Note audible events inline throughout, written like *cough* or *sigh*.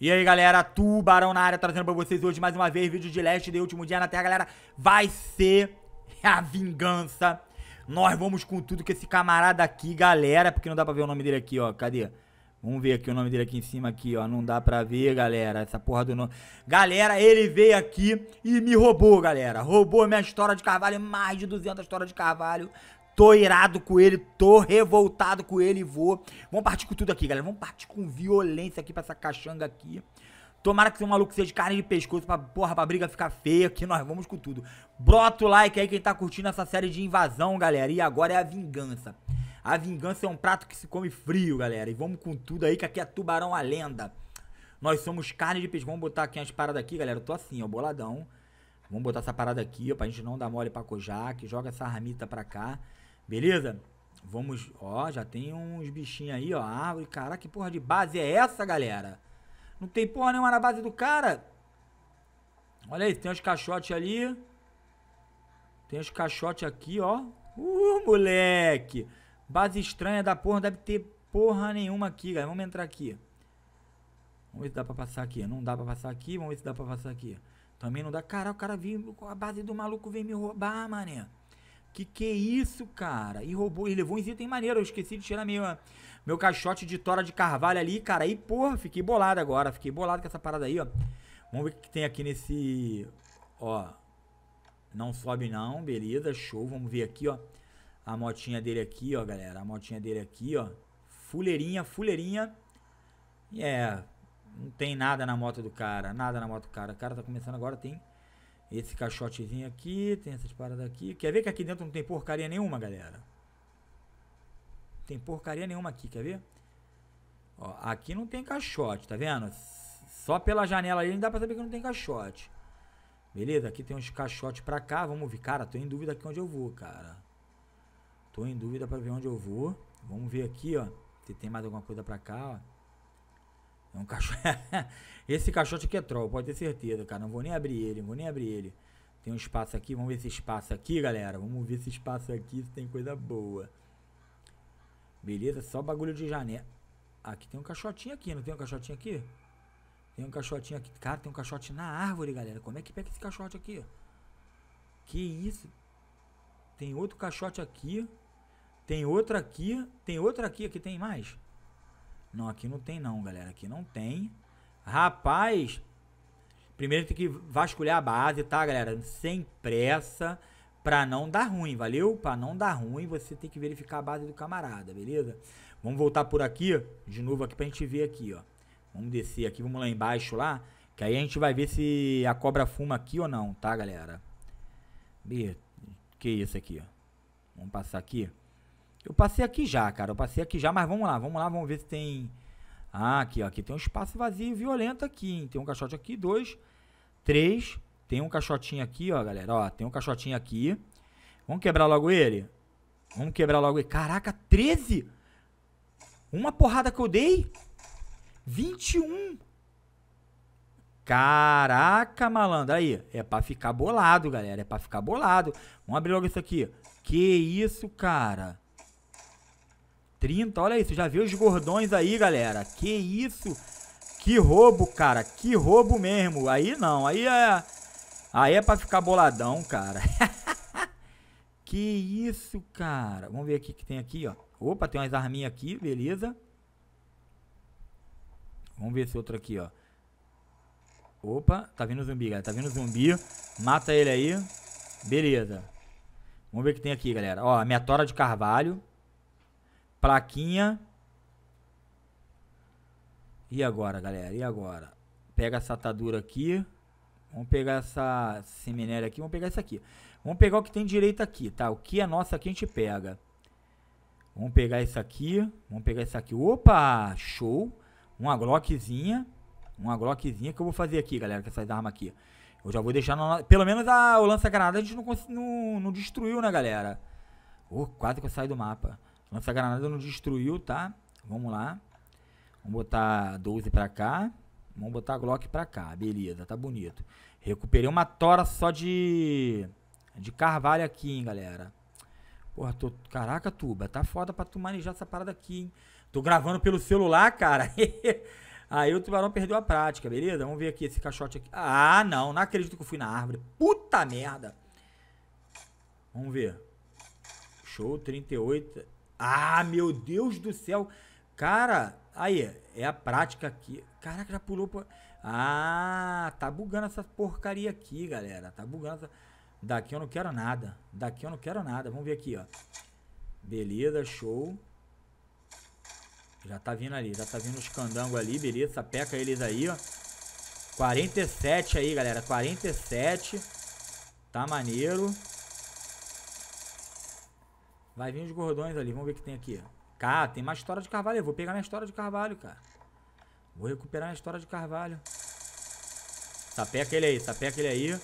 E aí, galera, Tubarão na área, trazendo pra vocês hoje mais uma vez vídeo de Last de Último Dia na Terra, galera. Vai ser a vingança. Nós vamos com tudo que esse camarada aqui, galera, porque não dá pra ver o nome dele aqui, ó, cadê? Vamos ver aqui o nome dele aqui em cima aqui, ó, não dá pra ver, galera, essa porra do nome. Galera, ele veio aqui e me roubou, galera. Roubou minha história de carvalho, mais de 200 histórias de carvalho Tô irado com ele, tô revoltado com ele e vou. Vamos partir com tudo aqui, galera. Vamos partir com violência aqui pra essa caixanga aqui. Tomara que seu maluco seja de carne de pescoço pra, porra, pra briga ficar feia aqui. Nós vamos com tudo. Brota o like aí quem tá curtindo essa série de invasão, galera. E agora é a vingança. A vingança é um prato que se come frio, galera. E vamos com tudo aí que aqui é tubarão a lenda. Nós somos carne de pescoço. Vamos botar aqui as paradas aqui, galera. Eu tô assim, ó, boladão. Vamos botar essa parada aqui, ó, pra gente não dar mole pra Kojak. Joga essa ramita pra cá. Beleza? Vamos, ó, já tem uns bichinhos aí, ó, árvore. Caraca, que porra de base é essa, galera? Não tem porra nenhuma na base do cara. Olha aí, tem os caixotes ali. Tem os caixotes aqui, ó. Uh, moleque. Base estranha da porra, não deve ter porra nenhuma aqui, galera. Vamos entrar aqui. Vamos ver se dá pra passar aqui. Não dá pra passar aqui. Vamos ver se dá pra passar aqui. Também não dá. caralho. o cara veio. A base do maluco veio me roubar, mané. Que que é isso, cara? E roubou, e levou um item maneiro. Eu esqueci de tirar meu, meu caixote de tora de carvalho ali, cara. E, porra, fiquei bolado agora. Fiquei bolado com essa parada aí, ó. Vamos ver o que tem aqui nesse... Ó. Não sobe não, beleza, show. Vamos ver aqui, ó. A motinha dele aqui, ó, galera. A motinha dele aqui, ó. Fuleirinha, fuleirinha. É, yeah. não tem nada na moto do cara. Nada na moto do cara. O cara tá começando agora, tem esse caixotezinho aqui, tem essas paradas aqui. Quer ver que aqui dentro não tem porcaria nenhuma, galera? Tem porcaria nenhuma aqui, quer ver? Ó, aqui não tem caixote, tá vendo? Só pela janela ali não dá pra saber que não tem caixote. Beleza? Aqui tem uns caixotes pra cá. Vamos ver. Cara, tô em dúvida aqui onde eu vou, cara. Tô em dúvida pra ver onde eu vou. Vamos ver aqui, ó. Se tem mais alguma coisa pra cá, ó. É um *laughs* esse caixote aqui é troll, pode ter certeza, cara. Não vou nem abrir ele, não vou nem abrir ele. Tem um espaço aqui, vamos ver esse espaço aqui, galera. Vamos ver esse espaço aqui, se tem coisa boa. Beleza, só bagulho de janela. Aqui tem um caixotinho aqui, não tem um caixotinho aqui? Tem um caixotinho aqui. Cara, tem um caixote na árvore, galera. Como é que pega esse caixote aqui? Que isso? Tem outro caixote aqui. Tem outro aqui. Tem outro aqui. Aqui tem mais? Não, aqui não tem não, galera. Aqui não tem. Rapaz, primeiro tem que vasculhar a base, tá, galera? Sem pressa, pra não dar ruim, valeu? Pra não dar ruim, você tem que verificar a base do camarada, beleza? Vamos voltar por aqui, de novo aqui pra gente ver aqui, ó. Vamos descer aqui, vamos lá embaixo lá, que aí a gente vai ver se a cobra fuma aqui ou não, tá, galera? Que isso aqui, ó. Vamos passar aqui. Eu passei aqui já, cara. Eu passei aqui já, mas vamos lá, vamos lá, vamos ver se tem. Ah, aqui, ó. Aqui tem um espaço vazio violento aqui, hein? Tem um caixote aqui, dois, três. Tem um caixotinho aqui, ó, galera. Ó, tem um caixotinho aqui. Vamos quebrar logo ele? Vamos quebrar logo ele. Caraca, 13! Uma porrada que eu dei? 21! Caraca, malandro. Aí, é pra ficar bolado, galera. É pra ficar bolado. Vamos abrir logo isso aqui. Que isso, cara? 30, olha isso, já viu os gordões aí, galera. Que isso, que roubo, cara, que roubo mesmo. Aí não, aí é, aí é pra ficar boladão, cara. *laughs* que isso, cara. Vamos ver o que tem aqui, ó. Opa, tem umas arminhas aqui, beleza. Vamos ver esse outro aqui, ó. Opa, tá vindo zumbi, galera. Tá vindo zumbi. Mata ele aí. Beleza. Vamos ver o que tem aqui, galera. Ó, a minha tora de carvalho. Plaquinha. E agora, galera? E agora? Pega essa atadura aqui. Vamos pegar essa, esse aqui. Vamos pegar isso aqui. Vamos pegar o que tem direito aqui, tá? O que é nosso aqui a gente pega. Vamos pegar isso aqui. Vamos pegar isso aqui. Opa! Show! Uma glockzinha. Uma glockzinha que eu vou fazer aqui, galera, com essas armas aqui. Eu já vou deixar... Na, pelo menos a, o lança-granada a gente não, não, não destruiu, né, galera? Oh, quase que eu saio do mapa. Nossa granada não destruiu, tá? Vamos lá. Vamos botar 12 pra cá. Vamos botar a Glock pra cá. Beleza, tá bonito. Recuperei uma tora só de... De carvalho aqui, hein, galera. Porra, tô... Caraca, Tuba, tá foda pra tu manejar essa parada aqui, hein. Tô gravando pelo celular, cara. *laughs* Aí o tubarão perdeu a prática, beleza? Vamos ver aqui esse caixote aqui. Ah, não, não acredito que eu fui na árvore. Puta merda. Vamos ver. Show, 38. Ah, meu Deus do céu. Cara, aí, é a prática aqui. Caraca, já pulou pra... Ah, tá bugando essa porcaria aqui, galera. Tá bugando essa... Daqui eu não quero nada. Daqui eu não quero nada. Vamos ver aqui, ó. Beleza, show. Já tá vindo ali, já tá vindo os candangos ali, beleza. peca eles aí, ó. 47 aí, galera. 47. Tá maneiro. Vai vir os gordões ali. Vamos ver o que tem aqui. Cara, tem mais história de carvalho. Eu vou pegar minha história de carvalho, cara. Vou recuperar minha história de carvalho. Sapeca ele aí, sapeca ele aí.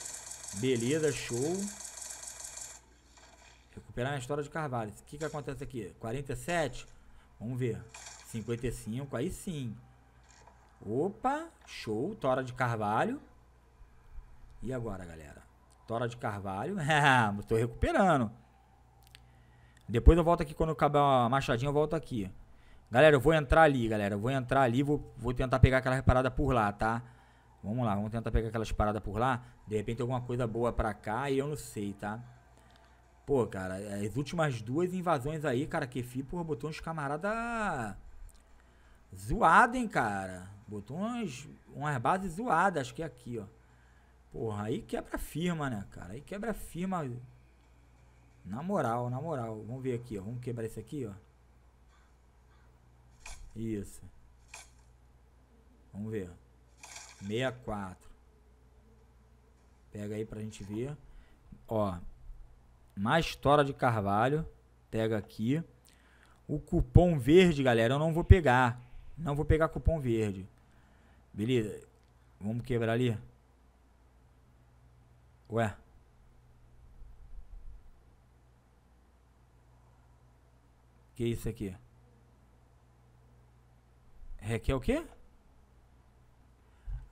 Beleza, show. Recuperar minha história de carvalho. O que que acontece aqui? 47? Vamos ver. 55, aí sim. Opa, show. Tora de carvalho. E agora, galera? Tora de carvalho. Estou *laughs* recuperando. Depois eu volto aqui quando acabar a machadinha, eu volto aqui. Galera, eu vou entrar ali, galera. Eu vou entrar ali, vou, vou tentar pegar aquela parada por lá, tá? Vamos lá, vamos tentar pegar aquelas paradas por lá. De repente alguma coisa boa pra cá e eu não sei, tá? Pô, cara, as últimas duas invasões aí, cara, que FI, porra, botou uns camarada zoado, hein, cara. Botou umas, umas bases zoadas, acho que é aqui, ó. Porra, aí quebra firma, né, cara? Aí quebra firma. Na moral, na moral. Vamos ver aqui, ó. Vamos quebrar isso aqui, ó. Isso. Vamos ver. 64. Pega aí pra gente ver. Ó. Mais tora de carvalho. Pega aqui. O cupom verde, galera, eu não vou pegar. Não vou pegar cupom verde. Beleza. Vamos quebrar ali. Ué. Que é isso aqui? Requer o quê?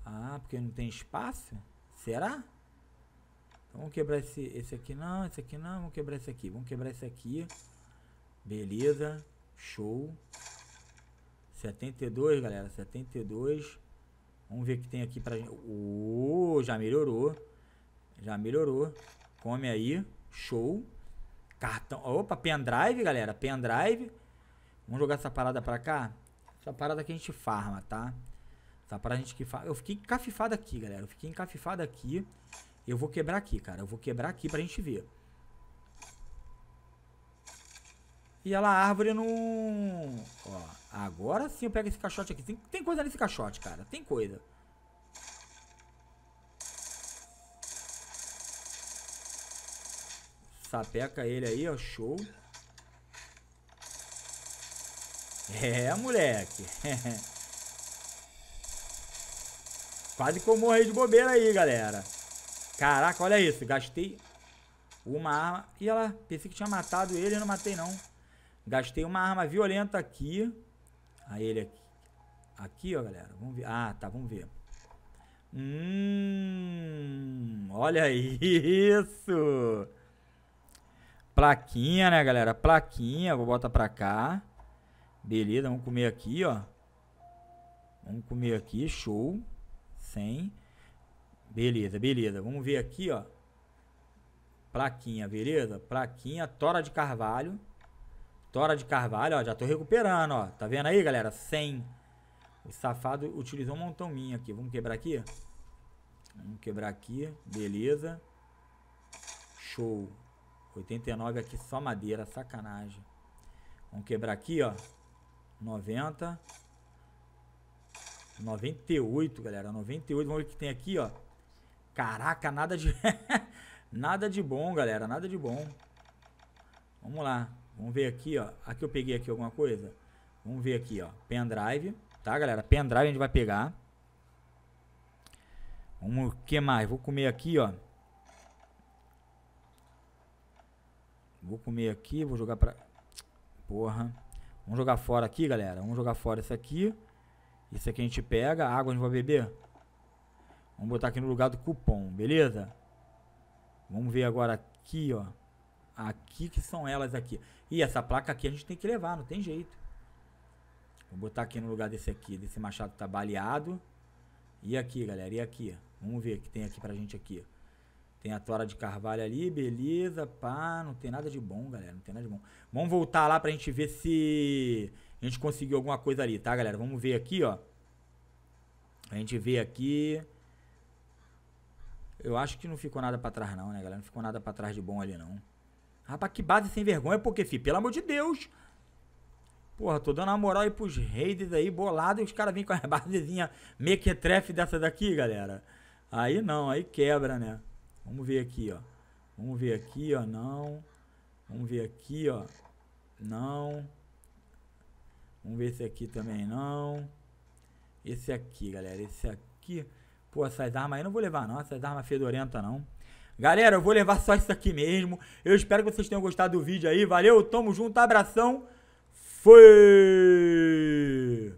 Ah, porque não tem espaço? Será? Então, vamos quebrar esse, esse aqui não, esse aqui não, vamos quebrar esse aqui. Vamos quebrar esse aqui. Beleza. Show. 72, galera, 72. Vamos ver o que tem aqui pra gente. Oh, já melhorou. Já melhorou. Come aí. Show. Cartão. Opa, pendrive, galera. Pendrive. Vamos jogar essa parada pra cá. Essa parada que a gente farma, tá? Essa parada a gente que farma. Eu fiquei encafifado aqui, galera. Eu fiquei encafifado aqui. Eu vou quebrar aqui, cara. Eu vou quebrar aqui pra gente ver. E ela, a árvore não... Ó, agora sim eu pego esse caixote aqui. Tem, tem coisa nesse caixote, cara. Tem coisa. Sapeca ele aí, ó. Show. É, moleque. *laughs* Quase que eu morri de bobeira aí, galera. Caraca, olha isso. Gastei uma arma. E ela pensei que tinha matado ele, eu não matei não. Gastei uma arma violenta aqui. Aí ele aqui. Aqui, ó, galera. Vamos ver. Ah, tá, vamos ver. Hum, olha *laughs* isso! Plaquinha, né, galera? Plaquinha, vou botar pra cá. Beleza, vamos comer aqui, ó. Vamos comer aqui, show. 100. Beleza, beleza. Vamos ver aqui, ó. Plaquinha, beleza? Plaquinha, tora de carvalho. Tora de carvalho, ó. Já tô recuperando, ó. Tá vendo aí, galera? 100. O safado utilizou um montão minha aqui. Vamos quebrar aqui? Vamos quebrar aqui. Beleza. Show. 89 aqui só madeira, sacanagem. Vamos quebrar aqui, ó. 90. 98, galera. 98. Vamos ver o que tem aqui, ó. Caraca, nada de. *laughs* nada de bom, galera. Nada de bom. Vamos lá. Vamos ver aqui, ó. Aqui eu peguei aqui alguma coisa. Vamos ver aqui, ó. Pendrive. Tá, galera? Pendrive a gente vai pegar. Vamos. O que mais? Vou comer aqui, ó. Vou comer aqui, vou jogar pra... Porra. Vamos jogar fora aqui, galera. Vamos jogar fora isso aqui. Isso aqui a gente pega. água a gente vai beber. Vamos botar aqui no lugar do cupom, beleza? Vamos ver agora aqui, ó. Aqui que são elas aqui. E essa placa aqui a gente tem que levar, não tem jeito. Vou botar aqui no lugar desse aqui. Desse machado tá baleado. E aqui, galera. E aqui. Vamos ver o que tem aqui pra gente aqui. Tem a Tora de Carvalho ali, beleza, pá, não tem nada de bom, galera, não tem nada de bom. Vamos voltar lá pra gente ver se a gente conseguiu alguma coisa ali, tá, galera? Vamos ver aqui, ó. A gente vê aqui. Eu acho que não ficou nada pra trás não, né, galera? Não ficou nada pra trás de bom ali, não. Rapaz, que base sem vergonha, porque, fi, pelo amor de Deus. Porra, tô dando uma moral aí pros raiders aí, bolado, e os caras vêm com as *laughs* basezinhas mequetrefe dessa daqui, galera. Aí não, aí quebra, né? Vamos ver aqui, ó. Vamos ver aqui, ó. Não. Vamos ver aqui, ó. Não. Vamos ver esse aqui também não. Esse aqui, galera. Esse aqui. Pô, essas armas aí não vou levar, não. Essas armas fedorenta não. Galera, eu vou levar só isso aqui mesmo. Eu espero que vocês tenham gostado do vídeo aí. Valeu, tamo junto, abração. Fui!